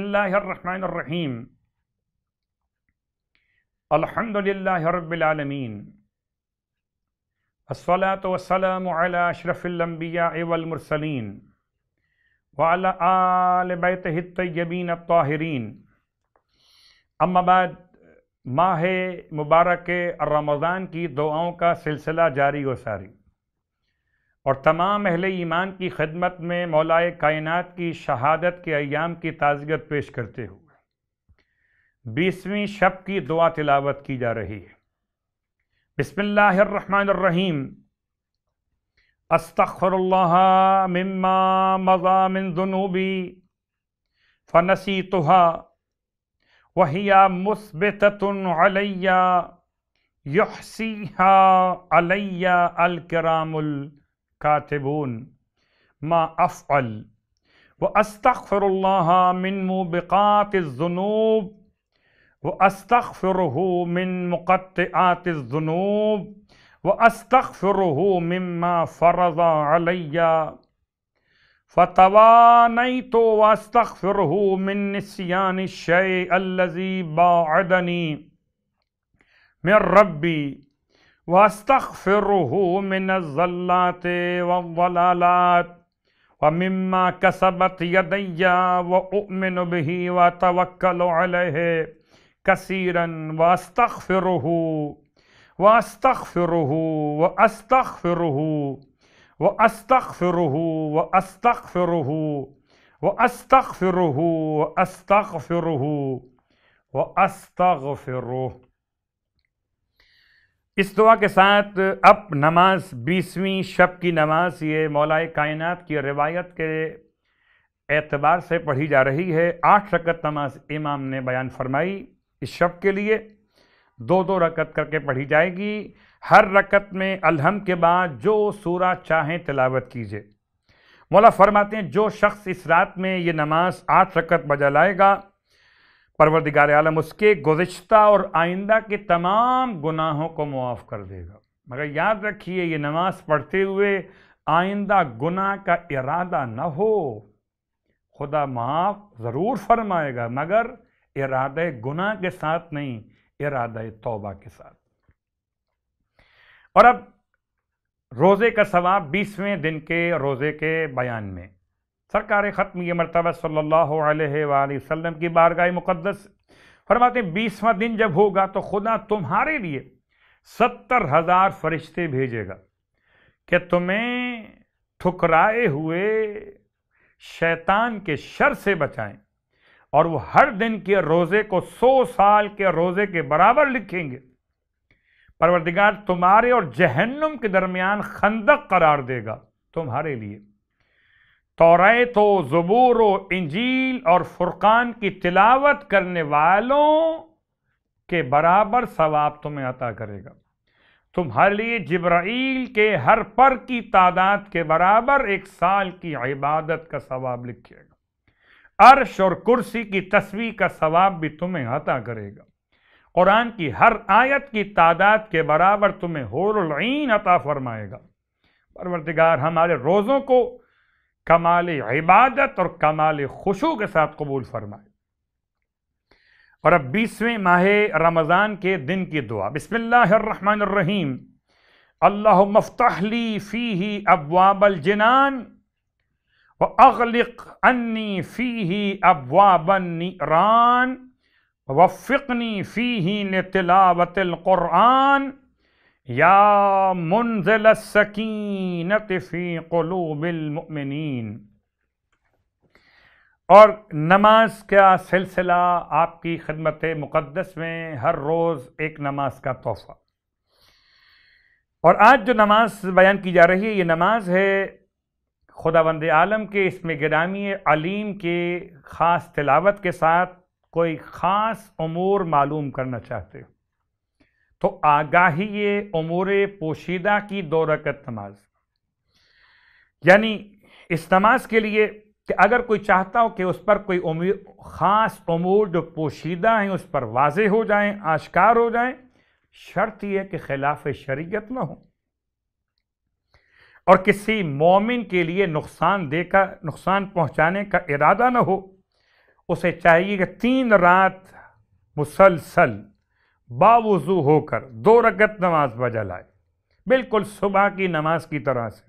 اللہ الرحمن الرحیم الحمدللہ رب العالمین الصلاة والسلام على اشرف الانبیاء والمرسلین وعلى آل بیتہ الطیبین الطاہرین اما بعد ماہ مبارک رمضان کی دعاؤں کا سلسلہ جاری و ساری اور تمام اہل ایمان کی خدمت میں مولائے کائنات کی شہادت کے ایام کی تعزیت پیش کرتے ہوئے بیسویں شب کی دعا تلاوت کی جا رہی ہے بسم اللہ الرحمن الرحیم استخمہ من ذنوبی فنسیتها وهي مثبتة مثبت العلیہ یحسیا علیہ الکرامل كاتبون ما أفعل وأستغفر الله من موبقات الذنوب وأستغفره من مقطعات الذنوب وأستغفره مما فرض علي فتوانيت وأستغفره من نسيان الشيء الذي باعدني من ربي واستغفره من الظلات والضلالات ومما كسبت يدي وأؤمن به وأتوكل عليه كثيرا واستغفره واستغفره واستغفره واستغفره واستغفره واستغفره واستغفره واستغفره اس دعا کے ساتھ اب نماز بیسویں شب کی نماز یہ مولا کائنات کی روایت کے اعتبار سے پڑھی جا رہی ہے آٹھ رکت نماز امام نے بیان فرمائی اس شب کے لیے دو دو رکت کر کے پڑھی جائے گی ہر رکت میں الہم کے بعد جو سورہ چاہیں تلاوت کیجیے مولا فرماتے ہیں جو شخص اس رات میں یہ نماز آٹھ رکت بجا لائے گا پروردگار عالم اس کے گزشتہ اور آئندہ کے تمام گناہوں کو معاف کر دے گا مگر یاد رکھیے یہ نماز پڑھتے ہوئے آئندہ گناہ کا ارادہ نہ ہو خدا معاف ضرور فرمائے گا مگر ارادہ گناہ کے ساتھ نہیں ارادہ توبہ کے ساتھ اور اب روزے کا ثواب بیسویں دن کے روزے کے بیان میں سرکار ختم یہ مرتبہ صلی اللہ علیہ وآلہ وسلم کی بارگاہ مقدس فرماتے ہیں بیسواں دن جب ہوگا تو خدا تمہارے لیے ستر ہزار فرشتے بھیجے گا کہ تمہیں ٹھکرائے ہوئے شیطان کے شر سے بچائیں اور وہ ہر دن کے روزے کو سو سال کے روزے کے برابر لکھیں گے پروردگار تمہارے اور جہنم کے درمیان خندق قرار دے گا تمہارے لیے توریت و زبور و انجیل اور فرقان کی تلاوت کرنے والوں کے برابر ثواب تمہیں عطا کرے گا تمہارے لیے جبرائیل کے ہر پر کی تعداد کے برابر ایک سال کی عبادت کا ثواب لکھے گا عرش اور کرسی کی تصویر کا ثواب بھی تمہیں عطا کرے گا قرآن کی ہر آیت کی تعداد کے برابر تمہیں حور العین عطا فرمائے گا پروردگار ہمارے روزوں کو کمال عبادت اور کمال خوشو کے ساتھ قبول فرمائے اور اب بیسویں ماہ رمضان کے دن کی دعا بسم اللہ الرحمن الرحیم اللہ افتح لی فیہی ابواب الجنان و اغلق انی فیہی ابواب النیران و فیہی لتلاوت القرآن و یا منزل السکینت فی قلوب المؤمنین اور نماز کا سلسلہ آپ کی خدمت مقدس میں ہر روز ایک نماز کا تحفہ اور آج جو نماز بیان کی جا رہی ہے یہ نماز ہے خدا بند عالم کے اس میں گرامی علیم کے خاص تلاوت کے ساتھ کوئی خاص امور معلوم کرنا چاہتے ہو تو آگاہی امور پوشیدہ کی دو رکت نماز یعنی اس نماز کے لیے کہ اگر کوئی چاہتا ہو کہ اس پر کوئی امیر خاص امور جو پوشیدہ ہیں اس پر واضح ہو جائیں آشکار ہو جائیں شرط یہ کہ خلاف شریعت نہ ہو اور کسی مومن کے لیے نقصان دے کا نقصان پہنچانے کا ارادہ نہ ہو اسے چاہیے کہ تین رات مسلسل باوضو ہو کر دو رکت نماز بجا لائے بالکل صبح کی نماز کی طرح سے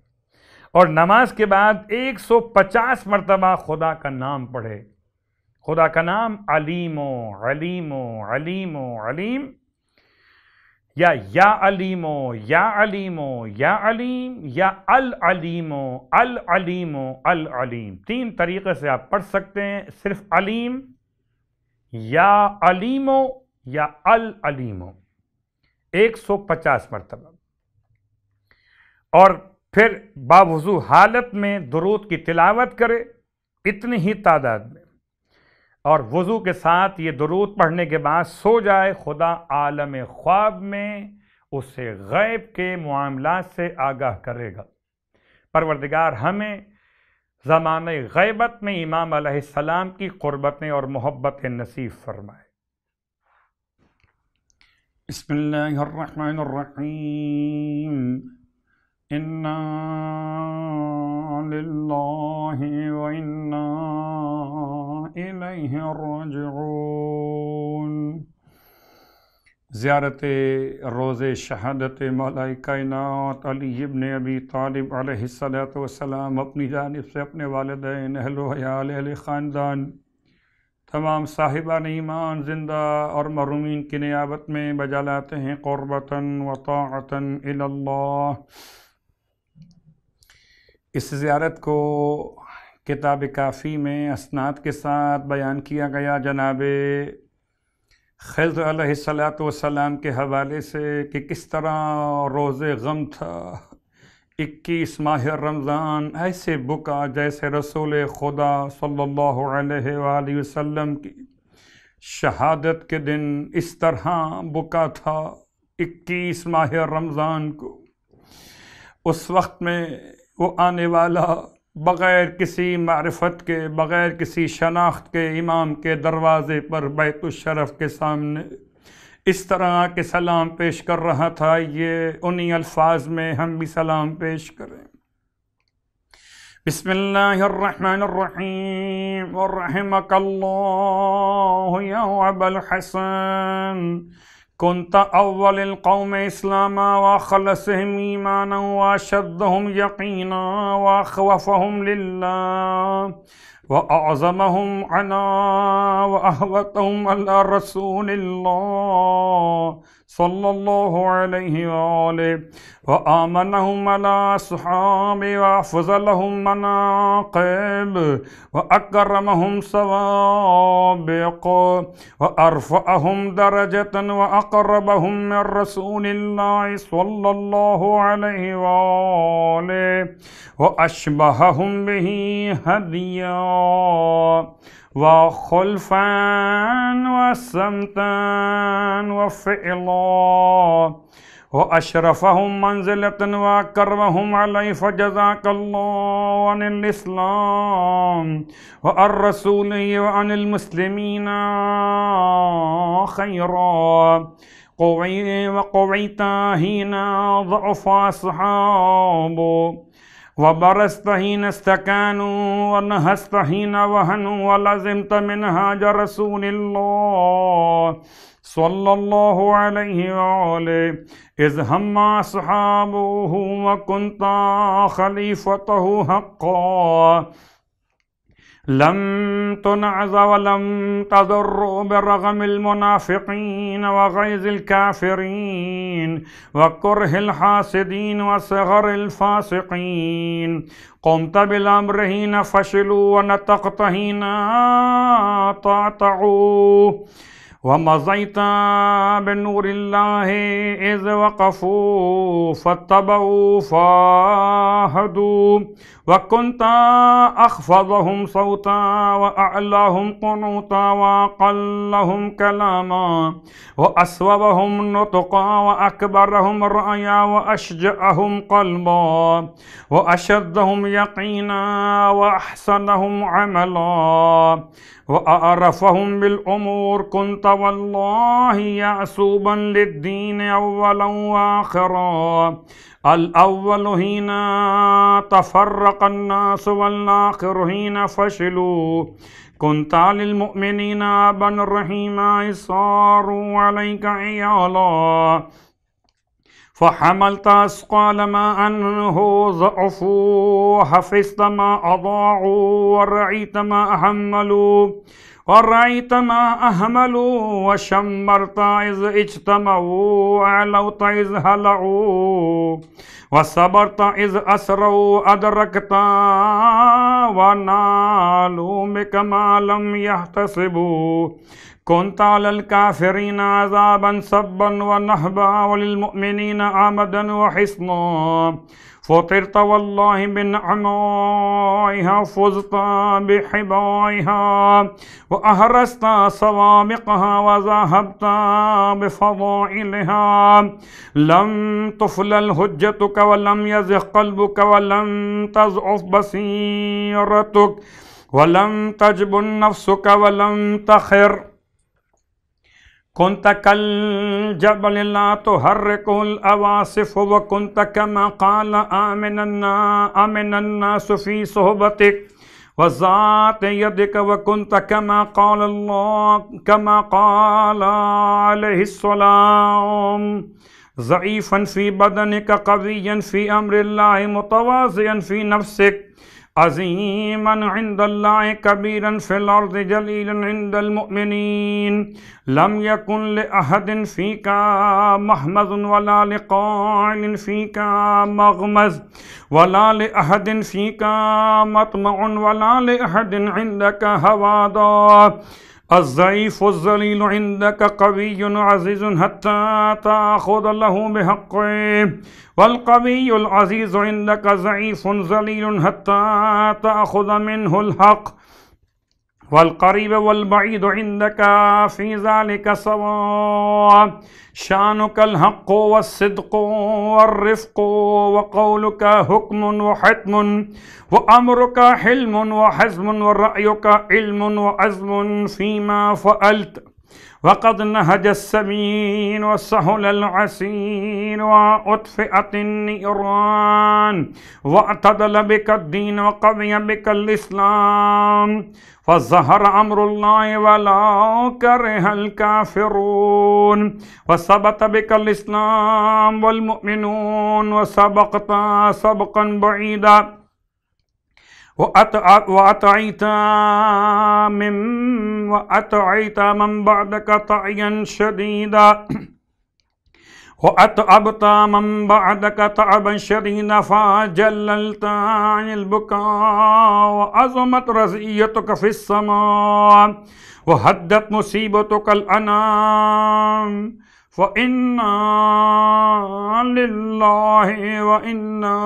اور نماز کے بعد ایک سو پچاس مرتبہ خدا کا نام پڑھے خدا کا نام علیم و علیم و علیم و علیم یا یا علیم و یا علیم و یا علیم یا العلیم و العلیم و العلیم تین طریقے سے آپ پڑھ سکتے ہیں صرف علیم یا علیم و یا العلیم ہو ایک سو پچاس مرتبہ اور پھر باوضو حالت میں درود کی تلاوت کرے اتنی ہی تعداد میں اور وضو کے ساتھ یہ درود پڑھنے کے بعد سو جائے خدا عالم خواب میں اسے غیب کے معاملات سے آگاہ کرے گا پروردگار ہمیں زمانہ غیبت میں امام علیہ السلام کی قربتیں اور محبتیں نصیب فرمائے بسم الله الرحمن الرحيم إنا لله وإنا إليه راجعون زیارت روز شہادت مولا کائنات علی ابن ابی طالب علیہ السلام والسلام اپنی جانب سے اپنے والدین اہل و عیال اہل خاندان تمام صاحبہ ایمان زندہ اور مرومین کی نیابت میں بجالاتے ہیں قربتاً وطاعتاََََََََََََََََََََ اللہ اس زیارت کو کتاب کافی میں اسناد کے ساتھ بیان کیا گیا جناب خز علیہ السلام والسلام کے حوالے سے کہ کس طرح روز غم تھا اکیس ماہ رمضان ایسے بکا جیسے رسول خدا صلی اللہ علیہ وآلہ وسلم کی شہادت کے دن اس طرح بکا تھا اکیس ماہ رمضان کو اس وقت میں وہ آنے والا بغیر کسی معرفت کے بغیر کسی شناخت کے امام کے دروازے پر بیت الشرف کے سامنے اس طرح کے سلام پیش کر رہا تھا یہ انہی الفاظ میں ہم بھی سلام پیش کریں بسم اللہ الرحمن الرحیم ورحمک یا کرب الحسن کنت اول القوم اسلاما واخل ایمانا واشدحم یقینا واخ للہ وأعظمهم عنا وأهوتهم على رسول الله صلى الله عليه وآله وآمنهم على صحابه وحفظ لهم مناقب وأكرمهم سوابق وأرفعهم درجة وأقربهم من رسول الله صلى الله عليه وآله وأشبههم به هديا وخلفا وسمتا فعلا وأشرفهم منزلة وأكرمهم عليه فجزاك الله عن الإسلام وعن رسوله وعن المسلمين خيرا قوي وقويتا هنا ضعف أصحابه وبرستهين حين استكانوا ونهستهين حين وهنوا ولزمت منهاج رسول الله صلى الله عليه وآله إذ هم أصحابه وكنت خليفته حقا لم تنعز ولم تضر برغم المنافقين وغيظ الكافرين وكره الحاسدين وصغر الفاسقين قمت بالأمر حين فشلوا ونطقت حين طعطعوا ومضيت بنور الله إذ وقفوا فاتبعوا فاهدوا وكنت أخفضهم صوتا وأعلاهم قنوطا وأقلهم كلاما وأسوبهم نطقا وأكبرهم رأيا وأشجعهم قلبا وأشدهم يقينا وأحسنهم عملا وأعرفهم بالأمور كنت والله يعصوبا للدين أولا وآخرا الأول هنا تفرق الناس والآخر هنا فشلوا كنت للمؤمنين أبا رحيما صاروا عليك عيالا فحملت أثقال ما أنه ضعفوا حفظت ما أضاعوا ورعيت ما أحملوا ورأيت ما أهملوا وشمرت إذ اجتمعوا أعلوت إذ هلعوا وصبرت إذ أسروا أدركت ونالوا بك ما لم يحتسبوا كنت على الكافرين عذابا سبا ونهبا وللمؤمنين عمدا وحصنا فطرت والله بنعمائها فزت بحبائها وأهرست صوامقها وذهبت بفضائلها لم تفلل هجتك ولم يزق قلبك ولم تضعف بصيرتك ولم تجبن نفسك ولم تخر كنت كالجبل لا تحركه الأواصف وكنت كما قال آمنا آمن الناس في صحبتك وذات يدك وكنت كما قال الله كما قال عليه السلام ضعيفا في بدنك قويا في أمر الله متواضعا في نفسك عظیما عند اللہ کبیرا فی الارض جلیلا عند المؤمنین لم یکن لأحد فیکا محمد ولا لقائل فیکا مغمز ولا لأحد فیکا مطمع ولا لأحد عندک حوادہ الضعيف الذليل عندك قوي عزيز حتى تأخذ له بحقه والقوي العزيز عندك ضعيف ذليل حتى تأخذ منه الحق والقريب والبعيد عندك في ذلك سواء شانك الحق والصدق والرفق وقولك حكم وحتم وأمرك حلم وحزم ورأيك علم وعزم فيما فعلت وقد نهج السمين وسهل العسير وأطفئت النيران واعتدل بك الدين وقضي بك الإسلام فظهر أمر الله ولا كره الكافرون وثبت بك الإسلام والمؤمنون وسبقت سبقا بعيدا وأطعت من وأطعت من بعدك طعيا شديدا وأتعبت من بعدك تعبا شديدا فجللت عن البكاء وعظمت رزيتك في السماء وهدت مصيبتك الأنام فإنا لله وإنا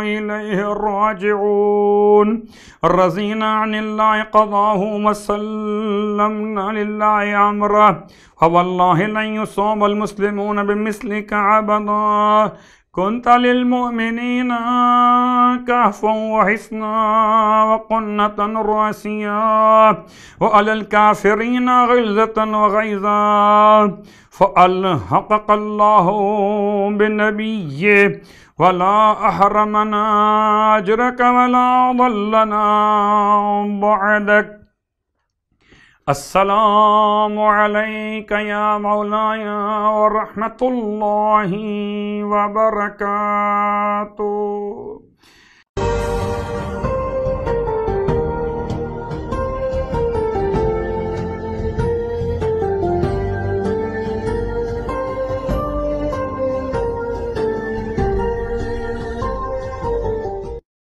إليه راجعون رضينا عن الله قضاه وسلمنا لله أمره فوالله لن يصاب المسلمون بمثلك عبدا كنت للمؤمنين كهفا وحصنا وقنة راسيا وعلى الكافرين غلظة وغيظا فألحقك الله بنبيه ولا أحرمنا أجرك ولا ضلنا بعدك السلام عليك يا مولاي ورحمة الله وبركاته